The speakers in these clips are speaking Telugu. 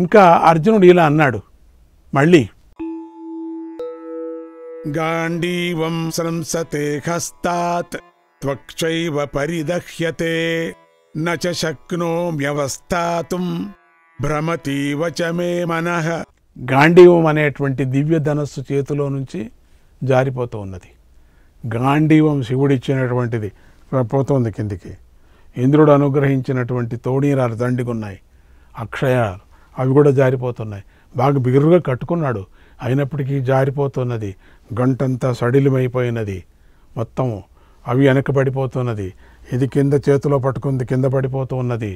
ఇంకా అర్జునుడు ఇలా అన్నాడు మళ్ళీ గాంధీవం సంసతే హస్తాత్ త్వక్షైవ పరిదహ్యతే నచ శక్నోమ్యవస్థాతుం భ్రమతీవ చ మే మనః గాండీవం అనేటువంటి దివ్య ధనస్సు చేతిలో నుంచి జారిపోతూ ఉన్నది గాంధీవం శివుడిచ్చినటువంటిది పోతుంది కిందికి ఇంద్రుడు అనుగ్రహించినటువంటి తోణీరాలు దండిగున్నాయి అక్షయాలు అవి కూడా జారిపోతున్నాయి బాగా బిగురుగా కట్టుకున్నాడు అయినప్పటికీ జారిపోతున్నది గంటంతా సడిలమైపోయినది మొత్తం అవి వెనకబడిపోతున్నది ఇది కింద చేతిలో పట్టుకుంది కింద పడిపోతూ ఉన్నది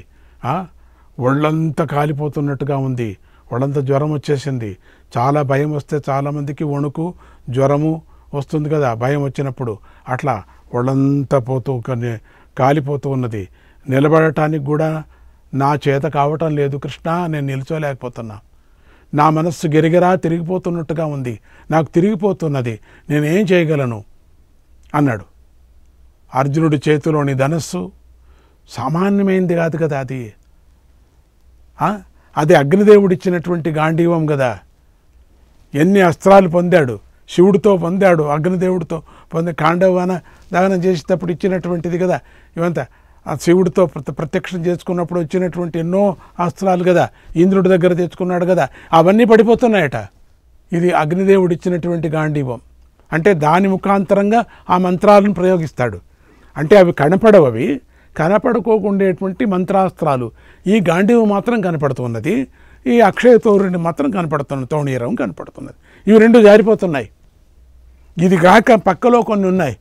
ఒళ్ళంతా కాలిపోతున్నట్టుగా ఉంది ఒళ్ళంతా జ్వరం వచ్చేసింది చాలా భయం వస్తే చాలామందికి వణుకు జ్వరము వస్తుంది కదా భయం వచ్చినప్పుడు అట్లా ఒళ్ళంతా పోతూ కాలిపోతూ ఉన్నది నిలబడటానికి కూడా నా చేత కావటం లేదు కృష్ణ నేను నిల్చోలేకపోతున్నా నా మనస్సు గిరిగిరా తిరిగిపోతున్నట్టుగా ఉంది నాకు తిరిగిపోతున్నది నేనేం చేయగలను అన్నాడు అర్జునుడి చేతిలోని ధనస్సు సామాన్యమైంది కాదు కదా అది అది అగ్నిదేవుడు ఇచ్చినటువంటి గాంధీవం కదా ఎన్ని అస్త్రాలు పొందాడు శివుడితో పొందాడు అగ్నిదేవుడితో పొంది కాండవాన దహనం చేసేటప్పుడు ఇచ్చినటువంటిది కదా ఇవంతా ఆ శివుడితో ప్రత్యక్షం చేసుకున్నప్పుడు వచ్చినటువంటి ఎన్నో అస్త్రాలు కదా ఇంద్రుడి దగ్గర తెచ్చుకున్నాడు కదా అవన్నీ పడిపోతున్నాయట ఇది అగ్నిదేవుడు ఇచ్చినటువంటి గాంధీవం అంటే దాని ముఖాంతరంగా ఆ మంత్రాలను ప్రయోగిస్తాడు అంటే అవి కనపడవవి కనపడుకోకుండేటువంటి మంత్రాస్త్రాలు ఈ గాంధీవం మాత్రం కనపడుతున్నది ఈ అక్షయ తోరుని మాత్రం కనపడుతున్నది తోణీరం కనపడుతున్నది ఇవి రెండు జారిపోతున్నాయి ఇది కాక పక్కలో కొన్ని ఉన్నాయి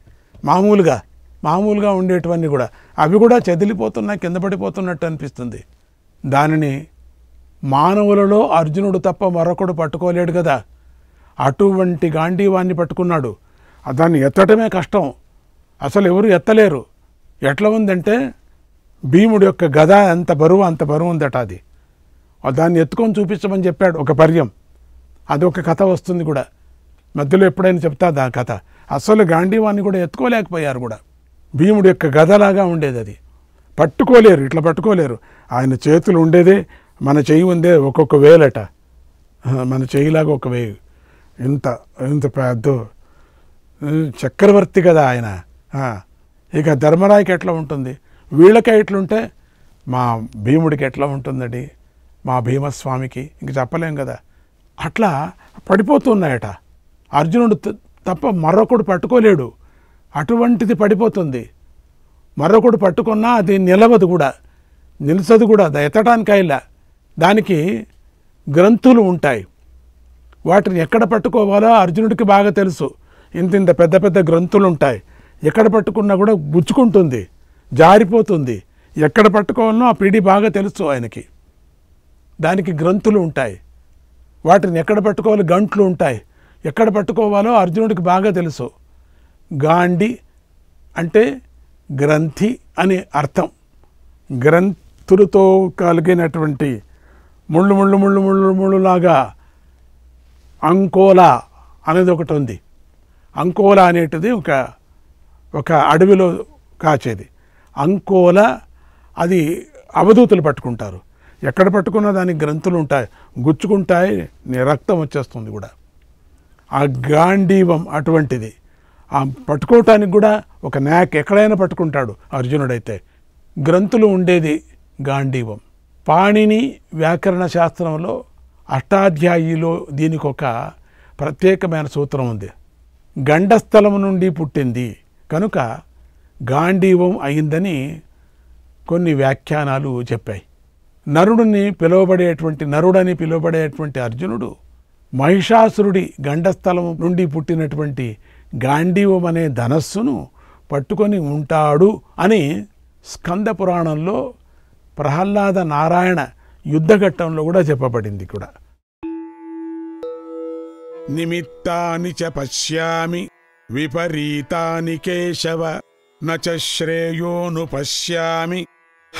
మామూలుగా మామూలుగా ఉండేటివన్నీ కూడా అవి కూడా చదిలిపోతున్నా కింద పడిపోతున్నట్టు అనిపిస్తుంది దానిని మానవులలో అర్జునుడు తప్ప మరొకడు పట్టుకోలేడు కదా అటువంటి గాంధీవాన్ని పట్టుకున్నాడు దాన్ని ఎత్తటమే కష్టం అసలు ఎవరు ఎత్తలేరు ఎట్లా ఉందంటే భీముడి యొక్క గద అంత బరువు అంత బరువు ఉందట అది దాన్ని ఎత్తుకొని చూపించమని చెప్పాడు ఒక పర్యం అది ఒక కథ వస్తుంది కూడా మధ్యలో ఎప్పుడైనా చెప్తా ఆ కథ అసలు గాంధీవాన్ని కూడా ఎత్తుకోలేకపోయారు కూడా భీముడు యొక్క గదలాగా ఉండేది అది పట్టుకోలేరు ఇట్లా పట్టుకోలేరు ఆయన చేతులు ఉండేదే మన చేయి ఉందే ఒక్కొక్క వేలట మన చేయిలాగా ఒక వేయి ఇంత ఇంత పెద్ద చక్రవర్తి కదా ఆయన ఇక ధర్మరాయికి ఎట్లా ఉంటుంది వీళ్ళకే ఎట్లుంటే మా భీముడికి ఎట్లా ఉంటుందండి మా భీమస్వామికి ఇంక చెప్పలేం కదా అట్లా పడిపోతున్నాయట అర్జునుడు తప్ప మరొకడు పట్టుకోలేడు అటువంటిది పడిపోతుంది మరొకడు పట్టుకున్నా అది నిలవదు కూడా నిలిచదు కూడా అది ఎత్తడానికైలా దానికి గ్రంథులు ఉంటాయి వాటిని ఎక్కడ పట్టుకోవాలో అర్జునుడికి బాగా తెలుసు ఇంత ఇంత పెద్ద పెద్ద గ్రంథులు ఉంటాయి ఎక్కడ పట్టుకున్నా కూడా గుచ్చుకుంటుంది జారిపోతుంది ఎక్కడ పట్టుకోవాలనో ఆ పిడి బాగా తెలుసు ఆయనకి దానికి గ్రంథులు ఉంటాయి వాటిని ఎక్కడ పట్టుకోవాలి గంట్లు ఉంటాయి ఎక్కడ పట్టుకోవాలో అర్జునుడికి బాగా తెలుసు గాండి అంటే గ్రంథి అని అర్థం గ్రంథులతో కలిగినటువంటి ముళ్ళు ముళ్ళు ముళ్ళు ముళ్ళు ముళ్ళులాగా అంకోలా అనేది ఒకటి ఉంది అంకోలా అనేటిది ఒక ఒక అడవిలో కాచేది అంకోల అది అవధూతులు పట్టుకుంటారు ఎక్కడ పట్టుకున్నా దానికి గ్రంథులు ఉంటాయి గుచ్చుకుంటాయి రక్తం వచ్చేస్తుంది కూడా ఆ గాంధీవం అటువంటిది ఆ పట్టుకోవటానికి కూడా ఒక నాక్ ఎక్కడైనా పట్టుకుంటాడు అర్జునుడైతే గ్రంథులు ఉండేది గాంధీవం పాణిని వ్యాకరణ శాస్త్రంలో అష్టాధ్యాయిలో దీనికి ఒక ప్రత్యేకమైన సూత్రం ఉంది గండస్థలం నుండి పుట్టింది కనుక గాంధీవం అయిందని కొన్ని వ్యాఖ్యానాలు చెప్పాయి నరుడిని పిలువబడేటువంటి నరుడని పిలువబడేటువంటి అర్జునుడు మహిషాసురుడి గండస్థలం నుండి పుట్టినటువంటి గాంధీవం అనే ధనస్సును పట్టుకొని ఉంటాడు అని స్కంద పురాణంలో ప్రహ్లాద నారాయణ యుద్ధఘట్టంలో కూడా చెప్పబడింది కూడా నిమిత్తాని చ పశ్యామి విపరీతాని కేశవ నచ శ్రేయోను పశ్యామి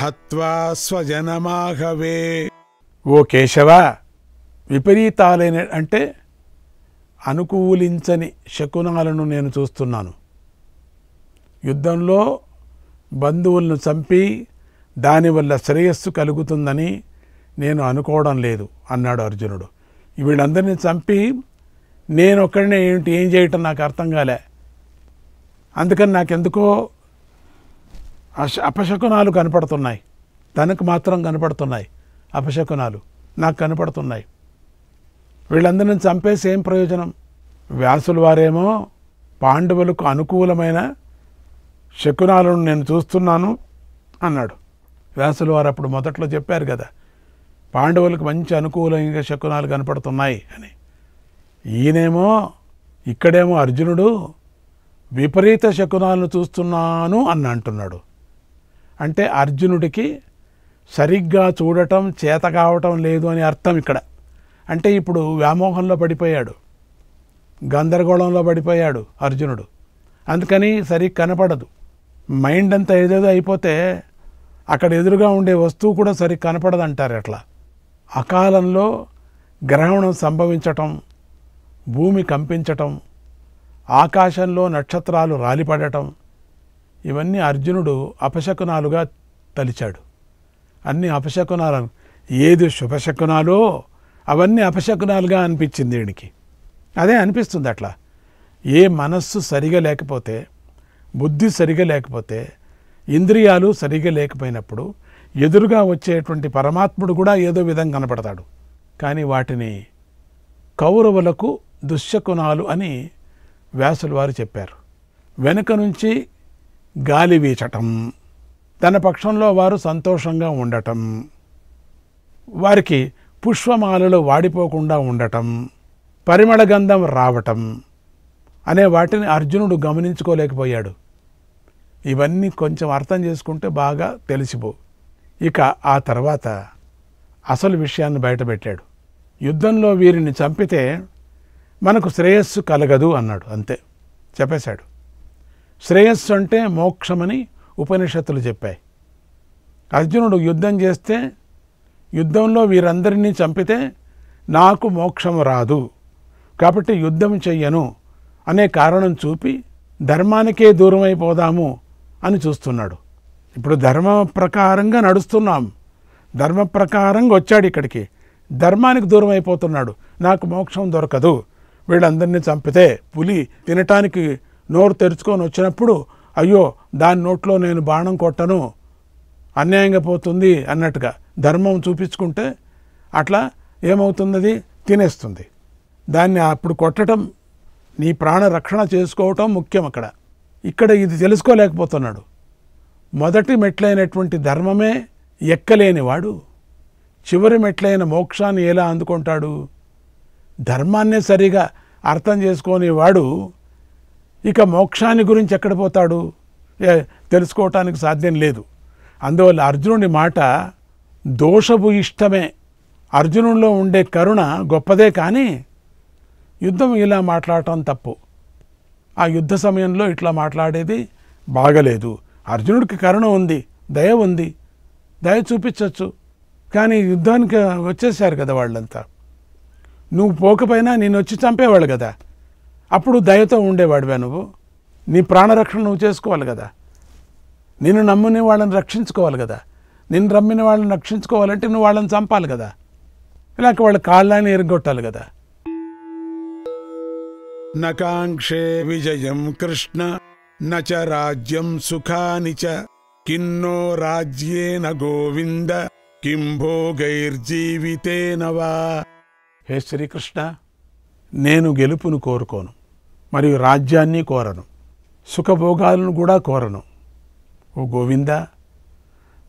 హత్వా స్వజనమాహవే ఓ కేశవ విపరీతాలైన అంటే అనుకూలించని శకునాలను నేను చూస్తున్నాను యుద్ధంలో బంధువులను చంపి దానివల్ల శ్రేయస్సు కలుగుతుందని నేను అనుకోవడం లేదు అన్నాడు అర్జునుడు వీళ్ళందరినీ చంపి నేను ఒక్కడనే ఏంటి ఏం చేయటం నాకు అర్థం కాలే అందుకని నాకెందుకో అశ అపశకునాలు కనపడుతున్నాయి తనకు మాత్రం కనపడుతున్నాయి అపశకునాలు నాకు కనపడుతున్నాయి వీళ్ళందరిని చంపేసి ఏం ప్రయోజనం వ్యాసులు వారేమో పాండవులకు అనుకూలమైన శకునాలను నేను చూస్తున్నాను అన్నాడు వ్యాసులు వారు అప్పుడు మొదట్లో చెప్పారు కదా పాండవులకు మంచి అనుకూలంగా శకునాలు కనపడుతున్నాయి అని ఈయనేమో ఇక్కడేమో అర్జునుడు విపరీత శకునాలను చూస్తున్నాను అని అంటున్నాడు అంటే అర్జునుడికి సరిగ్గా చూడటం చేత కావటం లేదు అని అర్థం ఇక్కడ అంటే ఇప్పుడు వ్యామోహంలో పడిపోయాడు గందరగోళంలో పడిపోయాడు అర్జునుడు అందుకని సరిగ్గా కనపడదు మైండ్ అంతా ఏదేదో అయిపోతే అక్కడ ఎదురుగా ఉండే వస్తువు కూడా సరిగ్గా కనపడదంటారు అట్లా అకాలంలో గ్రహణం సంభవించటం భూమి కంపించటం ఆకాశంలో నక్షత్రాలు రాలిపడటం ఇవన్నీ అర్జునుడు అపశకునాలుగా తలిచాడు అన్ని అపశకునాలను ఏది శుభశకునాలో అవన్నీ అపశకునాలుగా అనిపించింది వీడికి అదే అనిపిస్తుంది అట్లా ఏ మనస్సు సరిగా లేకపోతే బుద్ధి సరిగా లేకపోతే ఇంద్రియాలు సరిగా లేకపోయినప్పుడు ఎదురుగా వచ్చేటువంటి పరమాత్ముడు కూడా ఏదో విధంగా కనపడతాడు కానీ వాటిని కౌరవులకు దుశ్శకునాలు అని వ్యాసులు వారు చెప్పారు వెనుక నుంచి గాలి వీచటం తన పక్షంలో వారు సంతోషంగా ఉండటం వారికి పుష్పమాలలు వాడిపోకుండా ఉండటం పరిమళ గంధం రావటం అనే వాటిని అర్జునుడు గమనించుకోలేకపోయాడు ఇవన్నీ కొంచెం అర్థం చేసుకుంటే బాగా తెలిసిపో ఇక ఆ తర్వాత అసలు విషయాన్ని బయటపెట్టాడు యుద్ధంలో వీరిని చంపితే మనకు శ్రేయస్సు కలగదు అన్నాడు అంతే చెప్పేశాడు శ్రేయస్సు అంటే మోక్షమని ఉపనిషత్తులు చెప్పాయి అర్జునుడు యుద్ధం చేస్తే యుద్ధంలో వీరందరినీ చంపితే నాకు మోక్షం రాదు కాబట్టి యుద్ధం చెయ్యను అనే కారణం చూపి ధర్మానికే దూరమైపోదాము అని చూస్తున్నాడు ఇప్పుడు ధర్మ ప్రకారంగా నడుస్తున్నాం ధర్మ ప్రకారంగా వచ్చాడు ఇక్కడికి ధర్మానికి దూరం అయిపోతున్నాడు నాకు మోక్షం దొరకదు వీళ్ళందరినీ చంపితే పులి తినటానికి నోరు తెరుచుకొని వచ్చినప్పుడు అయ్యో దాని నోట్లో నేను బాణం కొట్టను అన్యాయంగా పోతుంది అన్నట్టుగా ధర్మం చూపించుకుంటే అట్లా ఏమవుతుంది తినేస్తుంది దాన్ని అప్పుడు కొట్టడం నీ ప్రాణ రక్షణ చేసుకోవటం ముఖ్యం అక్కడ ఇక్కడ ఇది తెలుసుకోలేకపోతున్నాడు మొదటి మెట్లైనటువంటి ధర్మమే ఎక్కలేనివాడు చివరి మెట్లైన మోక్షాన్ని ఎలా అందుకుంటాడు ధర్మాన్నే సరిగా అర్థం చేసుకోనివాడు ఇక మోక్షాన్ని గురించి ఎక్కడ పోతాడు తెలుసుకోవటానికి సాధ్యం లేదు అందువల్ల అర్జునుడి మాట దోషపు ఇష్టమే అర్జునుల్లో ఉండే కరుణ గొప్పదే కానీ యుద్ధం ఇలా మాట్లాడటం తప్పు ఆ యుద్ధ సమయంలో ఇట్లా మాట్లాడేది బాగలేదు అర్జునుడికి కరుణ ఉంది దయ ఉంది దయ చూపించవచ్చు కానీ యుద్ధానికి వచ్చేసారు కదా వాళ్ళంతా నువ్వు పోకపోయినా నేను వచ్చి చంపేవాళ్ళు కదా అప్పుడు దయతో ఉండేవాడివా నువ్వు నీ ప్రాణరక్షణ నువ్వు చేసుకోవాలి కదా నేను నమ్ముని వాళ్ళని రక్షించుకోవాలి కదా నిన్ను రమ్మిన వాళ్ళని రక్షించుకోవాలంటే నువ్వు వాళ్ళని చంపాలి కదా ఇలాగ వాళ్ళ కాళ్ళని ఎరగొట్టాలి కదా నకాంక్షే విజయం కృష్ణ నచ రాజ్యం సుఖాని కిన్నో రాజ్యేన గోవింద కిం నవా హే శ్రీకృష్ణ నేను గెలుపును కోరుకోను మరియు రాజ్యాన్ని కోరను సుఖభోగాలను కూడా కోరను ఓ గోవిందా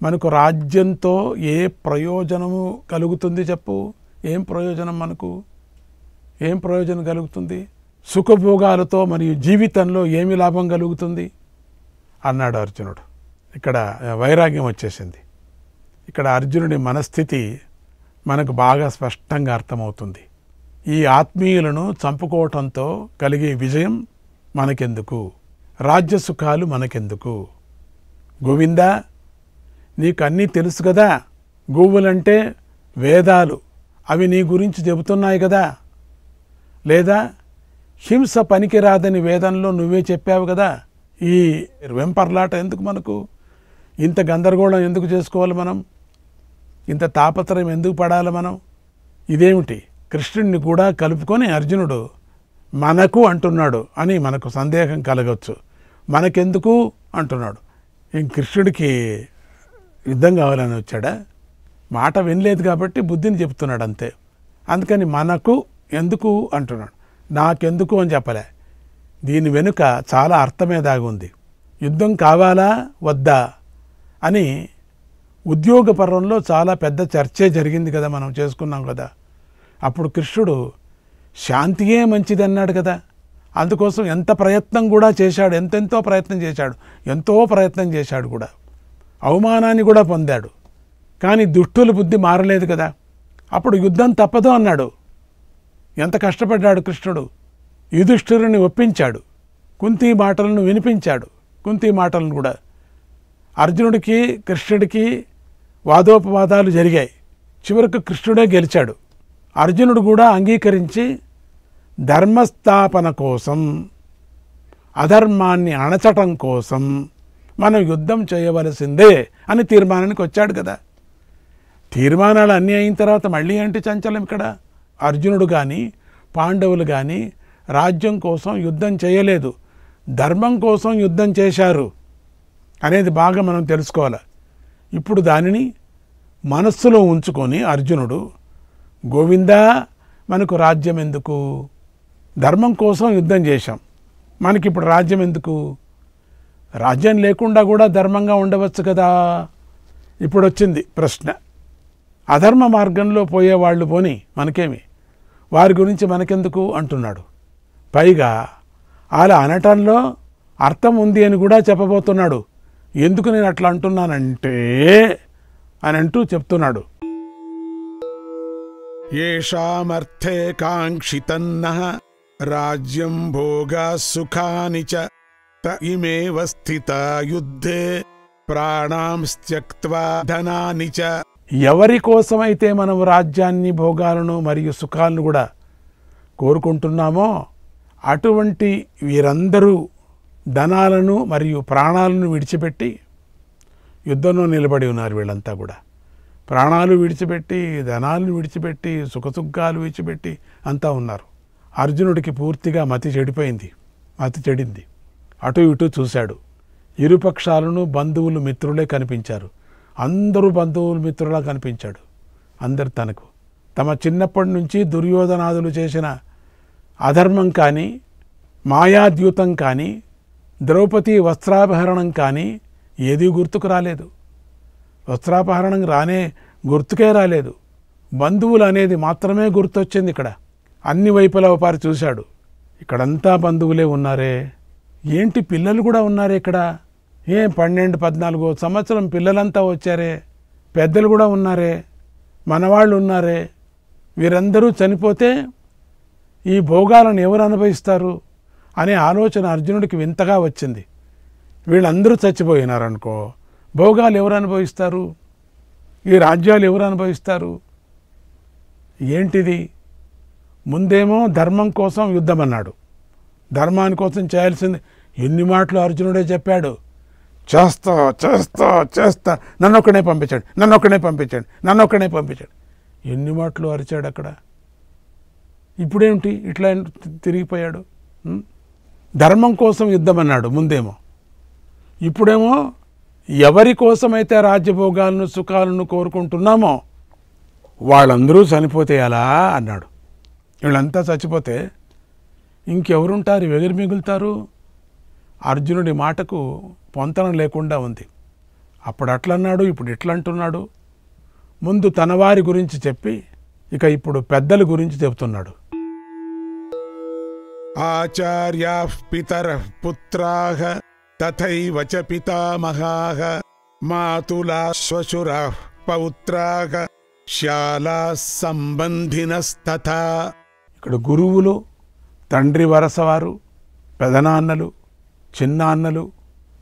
మనకు రాజ్యంతో ఏ ప్రయోజనము కలుగుతుంది చెప్పు ఏం ప్రయోజనం మనకు ఏం ప్రయోజనం కలుగుతుంది సుఖభోగాలతో మరియు జీవితంలో ఏమి లాభం కలుగుతుంది అన్నాడు అర్జునుడు ఇక్కడ వైరాగ్యం వచ్చేసింది ఇక్కడ అర్జునుడి మనస్థితి మనకు బాగా స్పష్టంగా అర్థమవుతుంది ఈ ఆత్మీయులను చంపుకోవటంతో కలిగే విజయం మనకెందుకు రాజ్య సుఖాలు మనకెందుకు గోవిందా నీకు అన్నీ తెలుసు కదా గూగులంటే వేదాలు అవి నీ గురించి చెబుతున్నాయి కదా లేదా హింస పనికిరాదని వేదంలో నువ్వే చెప్పావు కదా ఈ వెంపర్లాట ఎందుకు మనకు ఇంత గందరగోళం ఎందుకు చేసుకోవాలి మనం ఇంత తాపత్రయం ఎందుకు పడాలి మనం ఇదేమిటి కృష్ణుడిని కూడా కలుపుకొని అర్జునుడు మనకు అంటున్నాడు అని మనకు సందేహం కలగచ్చు మనకెందుకు అంటున్నాడు ఇంక కృష్ణుడికి యుద్ధం కావాలని వచ్చాడా మాట వినలేదు కాబట్టి బుద్ధిని చెప్తున్నాడు అంతే అందుకని మనకు ఎందుకు అంటున్నాడు నాకెందుకు అని చెప్పలే దీని వెనుక చాలా అర్థమే దాగి ఉంది యుద్ధం కావాలా వద్దా అని ఉద్యోగ పర్వంలో చాలా పెద్ద చర్చే జరిగింది కదా మనం చేసుకున్నాం కదా అప్పుడు కృష్ణుడు శాంతియే మంచిది అన్నాడు కదా అందుకోసం ఎంత ప్రయత్నం కూడా చేశాడు ఎంతెంతో ప్రయత్నం చేశాడు ఎంతో ప్రయత్నం చేశాడు కూడా అవమానాన్ని కూడా పొందాడు కానీ దుష్టుల బుద్ధి మారలేదు కదా అప్పుడు యుద్ధం తప్పదు అన్నాడు ఎంత కష్టపడ్డాడు కృష్ణుడు యుధిష్ఠురుని ఒప్పించాడు కుంతి మాటలను వినిపించాడు కుంతి మాటలను కూడా అర్జునుడికి కృష్ణుడికి వాదోపవాదాలు జరిగాయి చివరకు కృష్ణుడే గెలిచాడు అర్జునుడు కూడా అంగీకరించి ధర్మస్థాపన కోసం అధర్మాన్ని అణచటం కోసం మనం యుద్ధం చేయవలసిందే అని తీర్మానానికి వచ్చాడు కదా తీర్మానాలు అన్నీ అయిన తర్వాత మళ్ళీ ఏంటి చంచలం ఇక్కడ అర్జునుడు కానీ పాండవులు కానీ రాజ్యం కోసం యుద్ధం చేయలేదు ధర్మం కోసం యుద్ధం చేశారు అనేది బాగా మనం తెలుసుకోవాలి ఇప్పుడు దానిని మనస్సులో ఉంచుకొని అర్జునుడు గోవిందా మనకు రాజ్యం ఎందుకు ధర్మం కోసం యుద్ధం చేశాం మనకిప్పుడు రాజ్యం ఎందుకు రాజ్యం లేకుండా కూడా ధర్మంగా ఉండవచ్చు కదా ఇప్పుడు వచ్చింది ప్రశ్న అధర్మ మార్గంలో పోయేవాళ్ళు పోని మనకేమి వారి గురించి మనకెందుకు అంటున్నాడు పైగా అలా అనటంలో అర్థం ఉంది అని కూడా చెప్పబోతున్నాడు ఎందుకు నేను అట్లా అంటున్నానంటే అని అంటూ చెప్తున్నాడు ఏషామర్థే కాంక్షితన్న రాజ్యం భోగా సుఖాని చ త इमेव స్థితా యుద్ధే ప్రాణాంస్త్యక్వా ధనాని చ ఎవరి కోసమైతే మనం రాజ్యాన్ని భోగాలను మరియు సుఖాలను కూడా కోరుకుంటున్నామో అటువంటి వీరందరూ ధనాలను మరియు ప్రాణాలను విడిచిపెట్టి యుద్ధంలో నిలబడి ఉన్నారు వీళ్ళంతా కూడా ప్రాణాలు విడిచిపెట్టి ధనాలను విడిచిపెట్టి సుఖసుఖాలు విడిచిపెట్టి అంతా ఉన్నారు అర్జునుడికి పూర్తిగా మతి చెడిపోయింది మతి చెడింది అటు ఇటు చూశాడు ఇరుపక్షాలను బంధువులు మిత్రులే కనిపించారు అందరూ బంధువులు మిత్రులా కనిపించాడు అందరు తనకు తమ చిన్నప్పటి నుంచి దుర్యోధనాదులు చేసిన అధర్మం కానీ మాయాద్యూతం కానీ ద్రౌపది వస్త్రాపహరణం కానీ ఏది గుర్తుకు రాలేదు వస్త్రాపహరణం రానే గుర్తుకే రాలేదు బంధువులు అనేది మాత్రమే గుర్తొచ్చింది ఇక్కడ అన్ని వైపులా ఒకసారి చూశాడు ఇక్కడంతా బంధువులే ఉన్నారే ఏంటి పిల్లలు కూడా ఉన్నారు ఇక్కడ ఏం పన్నెండు పద్నాలుగో సంవత్సరం పిల్లలంతా వచ్చారే పెద్దలు కూడా ఉన్నారే మనవాళ్ళు ఉన్నారే వీరందరూ చనిపోతే ఈ భోగాలను ఎవరు అనుభవిస్తారు అనే ఆలోచన అర్జునుడికి వింతగా వచ్చింది వీళ్ళందరూ చచ్చిపోయినారనుకో భోగాలు ఎవరు అనుభవిస్తారు ఈ రాజ్యాలు ఎవరు అనుభవిస్తారు ఏంటిది ముందేమో ధర్మం కోసం యుద్ధం అన్నాడు ధర్మాని కోసం చేయాల్సింది ఎన్ని మాటలు అర్జునుడే చెప్పాడు చేస్తా చేస్తా చేస్తా నన్ను ఒక్కడే పంపించాడు నన్ను ఒక్కడే పంపించాడు నన్ను ఒక్కడే పంపించాడు ఎన్ని మాటలు అరిచాడు అక్కడ ఇప్పుడేమిటి ఇట్లా తిరిగిపోయాడు ధర్మం కోసం యుద్ధం అన్నాడు ముందేమో ఇప్పుడేమో ఎవరి కోసమైతే రాజ్యభోగాలను సుఖాలను కోరుకుంటున్నామో వాళ్ళందరూ చనిపోతే ఎలా అన్నాడు వీళ్ళంతా చచ్చిపోతే ఇంకెవరుంటారు ఎగిరి మిగులుతారు అర్జునుడి మాటకు పొంతనం లేకుండా ఉంది అప్పుడు అట్లన్నాడు ఇప్పుడు ఇట్లంటున్నాడు ముందు తనవారి గురించి చెప్పి ఇక ఇప్పుడు పెద్దల గురించి చెబుతున్నాడు ఆచార్యా పితర పుత్రాహ తథైవచ పితామహాహ మాతులా పౌత్రాహ శాలా సంబంధినస్తథ ఇక్కడ గురువులు తండ్రి వరసవారు పెదనాన్నలు చిన్నాన్నలు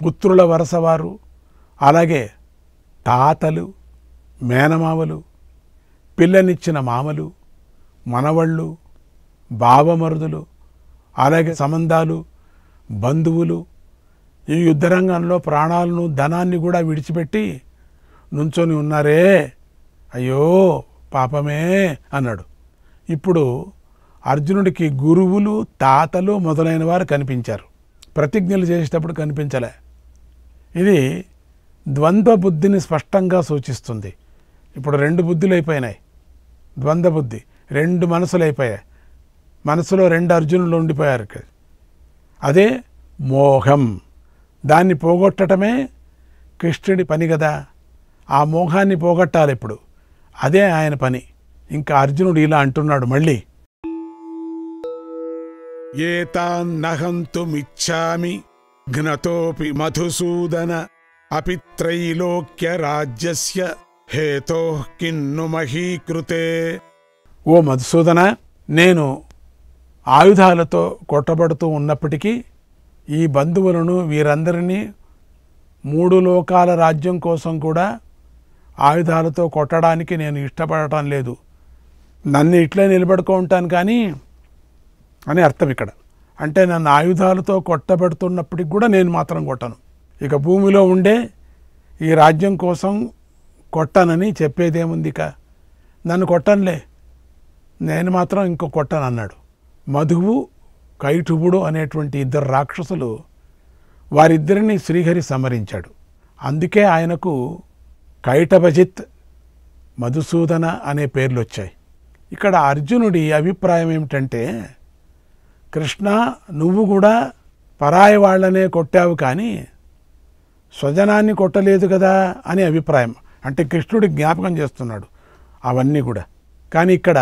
పుత్రుల వరసవారు అలాగే తాతలు మేనమామలు పిల్లనిచ్చిన మామలు మనవళ్ళు బావమరుదులు అలాగే సంబంధాలు బంధువులు ఈ యుద్ధరంగంలో ప్రాణాలను ధనాన్ని కూడా విడిచిపెట్టి నుంచొని ఉన్నారే అయ్యో పాపమే అన్నాడు ఇప్పుడు అర్జునుడికి గురువులు తాతలు మొదలైన వారు కనిపించారు ప్రతిజ్ఞలు చేసేటప్పుడు కనిపించలే ఇది ద్వంద్వ బుద్ధిని స్పష్టంగా సూచిస్తుంది ఇప్పుడు రెండు బుద్ధులు అయిపోయినాయి ద్వంద్వ బుద్ధి రెండు మనసులు అయిపోయాయి మనసులో రెండు అర్జునులు ఉండిపోయారు అదే మోహం దాన్ని పోగొట్టడమే కృష్ణుడి పని కదా ఆ మోహాన్ని పోగొట్టాలి ఇప్పుడు అదే ఆయన పని ఇంకా అర్జునుడు ఇలా అంటున్నాడు మళ్ళీ ఏతాన్నహంతుమిామి ఘ్నతోపి మధుసూదన అపిత్రైలోక్య రాజ్యస్య హేతో కిన్ను మహీకృతే ఓ మధుసూదన నేను ఆయుధాలతో కొట్టబడుతూ ఉన్నప్పటికీ ఈ బంధువులను వీరందరినీ మూడు లోకాల రాజ్యం కోసం కూడా ఆయుధాలతో కొట్టడానికి నేను ఇష్టపడటం లేదు నన్ను ఇట్లే ఉంటాను కానీ అని అర్థం ఇక్కడ అంటే నన్ను ఆయుధాలతో కొట్టబెడుతున్నప్పటికి కూడా నేను మాత్రం కొట్టను ఇక భూమిలో ఉండే ఈ రాజ్యం కోసం కొట్టనని చెప్పేదేముంది ఇక నన్ను కొట్టనులే నేను మాత్రం ఇంకో కొట్టను అన్నాడు మధువు కైటుబుడు అనేటువంటి ఇద్దరు రాక్షసులు వారిద్దరిని శ్రీహరి సమరించాడు అందుకే ఆయనకు కైటభజిత్ మధుసూదన అనే పేర్లు వచ్చాయి ఇక్కడ అర్జునుడి అభిప్రాయం ఏమిటంటే కృష్ణ నువ్వు కూడా పరాయి వాళ్ళనే కొట్టావు కానీ స్వజనాన్ని కొట్టలేదు కదా అనే అభిప్రాయం అంటే కృష్ణుడి జ్ఞాపకం చేస్తున్నాడు అవన్నీ కూడా కానీ ఇక్కడ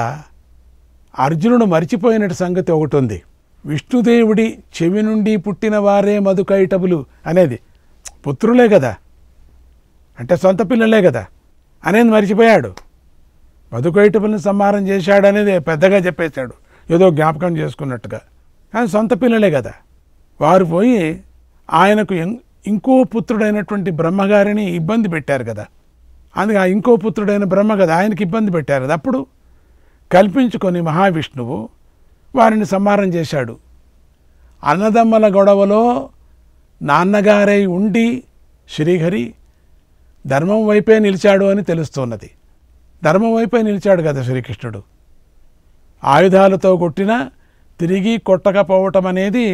అర్జునుడు మర్చిపోయినటి సంగతి ఒకటి ఉంది విష్ణుదేవుడి చెవి నుండి పుట్టిన వారే మధుకైటబులు అనేది పుత్రులే కదా అంటే సొంత పిల్లలే కదా అనేది మర్చిపోయాడు మధుకైటబుల్ని సంహారం చేశాడు అనేది పెద్దగా చెప్పేశాడు ఏదో జ్ఞాపకం చేసుకున్నట్టుగా కానీ సొంత పిల్లలే కదా వారు పోయి ఆయనకు ఇంకో పుత్రుడైనటువంటి బ్రహ్మగారిని ఇబ్బంది పెట్టారు కదా అందుకే ఆ ఇంకో పుత్రుడైన బ్రహ్మ కదా ఆయనకి ఇబ్బంది పెట్టారు కదా అప్పుడు కల్పించుకొని మహావిష్ణువు వారిని సంహారం చేశాడు అన్నదమ్మల గొడవలో నాన్నగారై ఉండి శ్రీహరి ధర్మం వైపే నిలిచాడు అని తెలుస్తున్నది ధర్మం వైపే నిలిచాడు కదా శ్రీకృష్ణుడు ఆయుధాలతో కొట్టినా తిరిగి కొట్టకపోవటం అనేది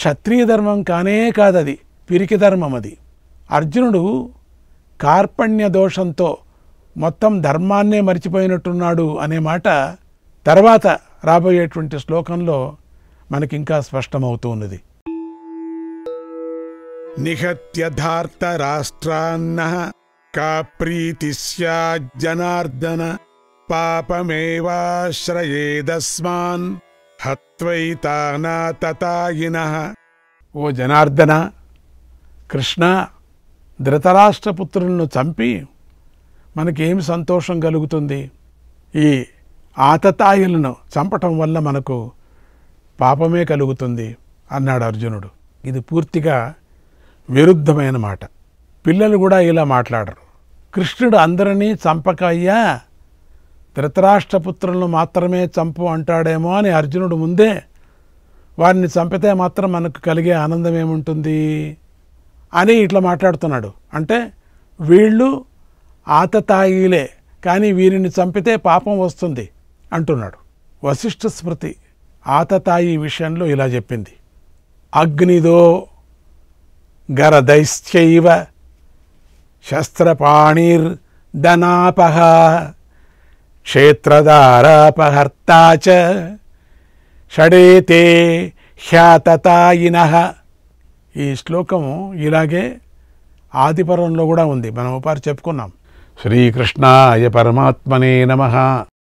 క్షత్రియ ధర్మం కానే కాదది పిరికి ధర్మం అది అర్జునుడు కార్పణ్య దోషంతో మొత్తం ధర్మాన్నే మరిచిపోయినట్టున్నాడు అనే మాట తర్వాత రాబోయేటువంటి శ్లోకంలో మనకింకా స్పష్టమవుతూ ఉన్నది నిహత్యధార్త రాష్ట్రాన్న కా ప్రీతి జనార్దన పాపమేవాశ్రయేదస్మాన్ హైతాయిన ఓ జనార్దన కృష్ణ ధృతరాష్ట్రపుత్రులను చంపి మనకేం సంతోషం కలుగుతుంది ఈ ఆతతాయులను చంపటం వల్ల మనకు పాపమే కలుగుతుంది అన్నాడు అర్జునుడు ఇది పూర్తిగా విరుద్ధమైన మాట పిల్లలు కూడా ఇలా మాట్లాడరు కృష్ణుడు అందరినీ చంపకయ్యా ధృతరాష్ట్రపుత్రులను మాత్రమే చంపు అంటాడేమో అని అర్జునుడు ముందే వారిని చంపితే మాత్రం మనకు కలిగే ఆనందం ఏముంటుంది అని ఇట్లా మాట్లాడుతున్నాడు అంటే వీళ్ళు ఆతతాయిలే కానీ వీరిని చంపితే పాపం వస్తుంది అంటున్నాడు వశిష్ఠ స్మృతి ఆతతాయి విషయంలో ఇలా చెప్పింది అగ్నిదో గరదైశ్చైవ శస్త్రపాణిర్ధనాపహ క్షేత్రదారాపహర్త షడేతే హ్యాతాయిన ఈ శ్లోకం ఇలాగే ఆదిపర్వంలో కూడా ఉంది మనం ఒకసారి చెప్పుకున్నాం శ్రీకృష్ణాయ పరమాత్మనే నమ